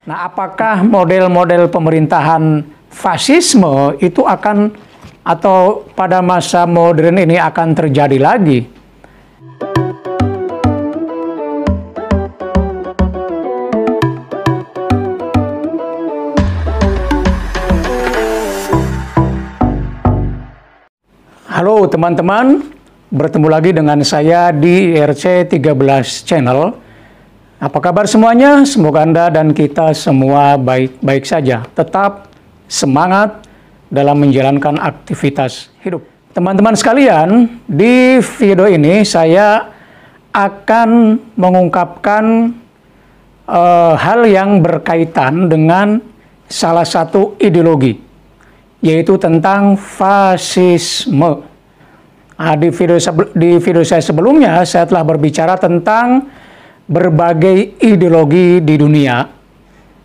Nah, apakah model-model pemerintahan fasisme itu akan atau pada masa modern ini akan terjadi lagi? Halo teman-teman, bertemu lagi dengan saya di IRC 13 Channel apa kabar semuanya? Semoga Anda dan kita semua baik-baik saja. Tetap semangat dalam menjalankan aktivitas hidup. Teman-teman sekalian, di video ini saya akan mengungkapkan uh, hal yang berkaitan dengan salah satu ideologi, yaitu tentang fasisme. Nah, di, video di video saya sebelumnya, saya telah berbicara tentang berbagai ideologi di dunia.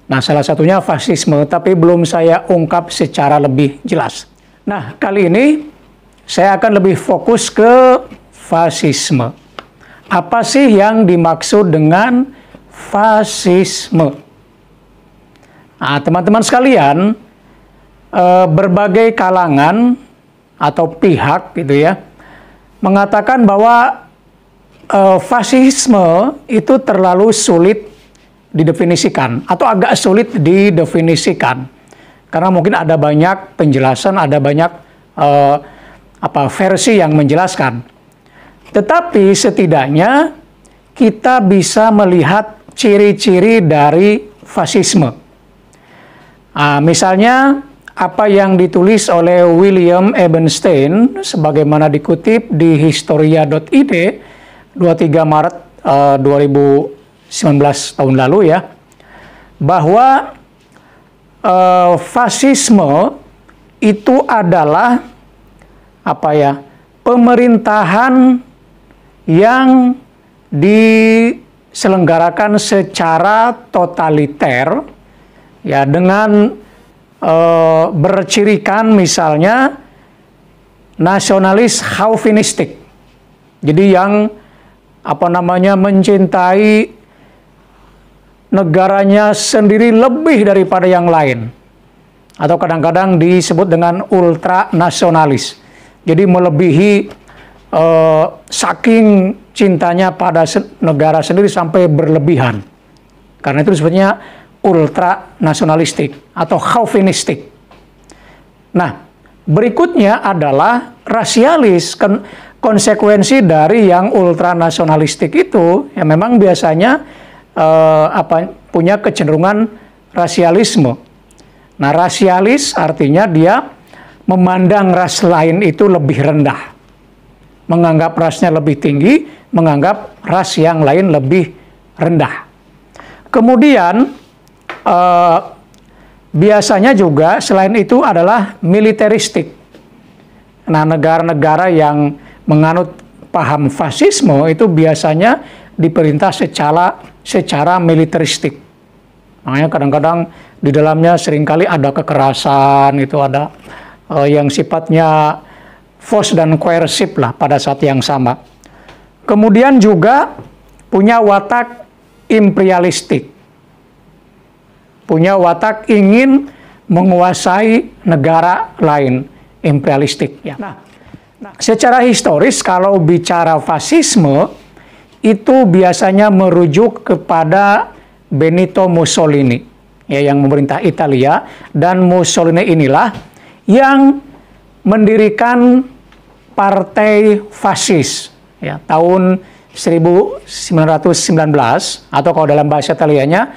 Nah, salah satunya fasisme, tapi belum saya ungkap secara lebih jelas. Nah, kali ini saya akan lebih fokus ke fasisme. Apa sih yang dimaksud dengan fasisme? Nah, teman-teman sekalian, eh, berbagai kalangan atau pihak gitu ya, mengatakan bahwa uh, fasisme itu terlalu sulit didefinisikan atau agak sulit didefinisikan karena mungkin ada banyak penjelasan, ada banyak uh, apa versi yang menjelaskan. Tetapi setidaknya kita bisa melihat ciri-ciri dari fasisme. Uh, misalnya apa yang ditulis oleh William Ebenstein sebagaimana dikutip di historia.id 23 Maret uh, eh, 2019 tahun lalu ya bahwa uh, fasisme itu adalah apa ya pemerintahan yang diselenggarakan secara totaliter ya dengan e, bercirikan misalnya nasionalis chauvinistik. Jadi yang apa namanya mencintai negaranya sendiri lebih daripada yang lain atau kadang-kadang disebut dengan ultra nasionalis. Jadi melebihi eh, saking cintanya pada negara sendiri sampai berlebihan. Karena itu sebetulnya nasionalistik atau chauvinistik. Nah, berikutnya adalah rasialis konsekuensi dari yang ultranasionalistik itu yang memang biasanya eh, apa punya kecenderungan rasialisme. Nah, rasialis artinya dia memandang ras lain itu lebih rendah. Menganggap rasnya lebih tinggi, menganggap ras yang lain lebih rendah. Kemudian eh, biasanya juga selain itu adalah militeristik. Nah, negara-negara yang menganut paham fasisme itu biasanya diperintah secara secara militeristik. Makanya kadang-kadang di dalamnya seringkali ada kekerasan, itu ada eh, yang sifatnya force dan coercive lah pada saat yang sama. Kemudian juga punya watak imperialistik. Punya watak ingin menguasai negara lain, imperialistik ya. Nah, Nah, secara historis kalau bicara fasisme itu biasanya merujuk kepada Benito Mussolini ya yang memerintah Italia dan Mussolini inilah yang mendirikan partai fasis ya tahun 1919 atau kalau dalam bahasa Italianya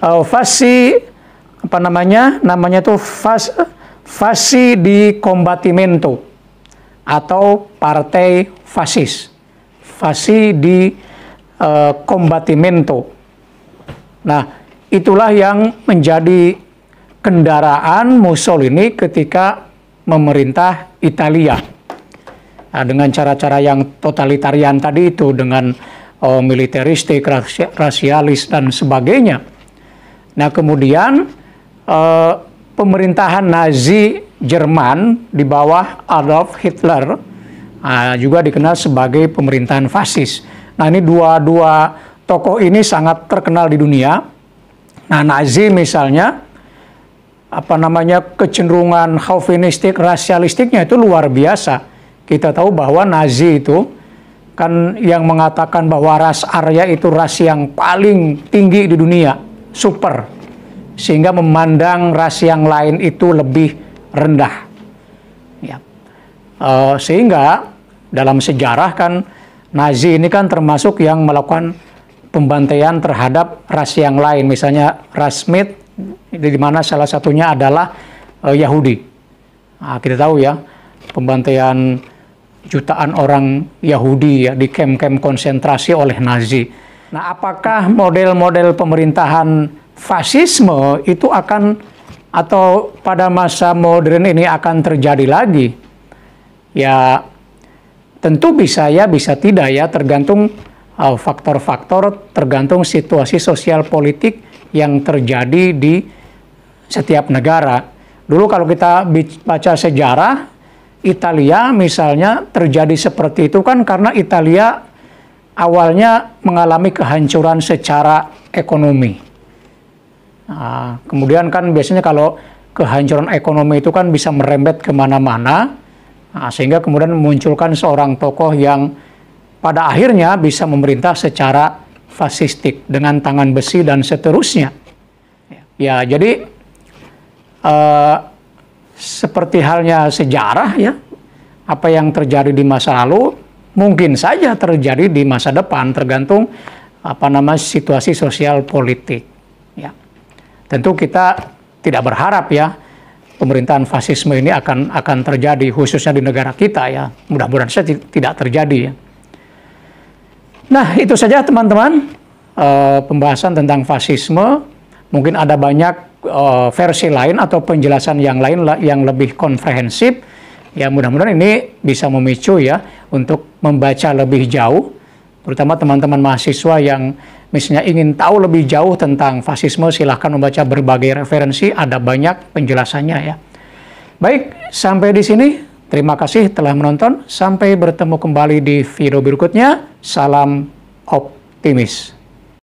uh, fasi apa namanya namanya itu fas, eh, fasi di combattimento atau partai fasis. Fasi di e, combattimento. Nah, itulah yang menjadi kendaraan Mussolini ketika memerintah Italia. Nah, dengan cara-cara yang totalitarian tadi itu, dengan e, militeristik, rasialis, dan sebagainya. Nah, kemudian e, pemerintahan Nazi Jerman di bawah Adolf Hitler uh, juga dikenal sebagai pemerintahan fasis. Nah ini dua-dua tokoh ini sangat terkenal di dunia. Nah Nazi misalnya apa namanya kecenderungan chauvinistik, rasialistiknya itu luar biasa. Kita tahu bahwa Nazi itu kan yang mengatakan bahwa ras Arya itu ras yang paling tinggi di dunia, super. Sehingga memandang ras yang lain itu lebih rendah. Ya. E, sehingga dalam sejarah kan Nazi ini kan termasuk yang melakukan pembantaian terhadap ras yang lain, misalnya ras Mit, di mana salah satunya adalah e, Yahudi. Nah, kita tahu ya pembantaian jutaan orang Yahudi ya di kem-kem konsentrasi oleh Nazi. Nah, apakah model-model pemerintahan fasisme itu akan atau pada masa modern ini akan terjadi lagi? Ya, tentu bisa ya, bisa tidak ya, tergantung uh, faktor-faktor, uh, tergantung situasi sosial politik yang terjadi di setiap negara. Dulu kalau kita baca sejarah, Italia misalnya terjadi seperti itu kan karena Italia awalnya mengalami kehancuran secara ekonomi. Nah, kemudian kan biasanya kalau kehancuran ekonomi itu kan bisa merembet kemana-mana, nah, sehingga kemudian memunculkan seorang tokoh yang pada akhirnya bisa memerintah secara fasistik dengan tangan besi dan seterusnya. Ya, jadi eh, seperti halnya sejarah ya, apa yang terjadi di masa lalu mungkin saja terjadi di masa depan tergantung apa nama situasi sosial politik. Tentu kita tidak berharap ya pemerintahan fasisme ini akan akan terjadi khususnya di negara kita ya. Mudah-mudahan saja tidak terjadi ya. Nah, itu saja teman-teman e, pembahasan tentang fasisme. Mungkin ada banyak e, versi lain atau penjelasan yang lain yang lebih komprehensif. Ya, mudah-mudahan ini bisa memicu ya untuk membaca lebih jauh terutama teman-teman mahasiswa yang misalnya ingin tahu lebih jauh tentang fasisme, silahkan membaca berbagai referensi, ada banyak penjelasannya ya. Baik, sampai di sini. Terima kasih telah menonton. Sampai bertemu kembali di video berikutnya. Salam optimis.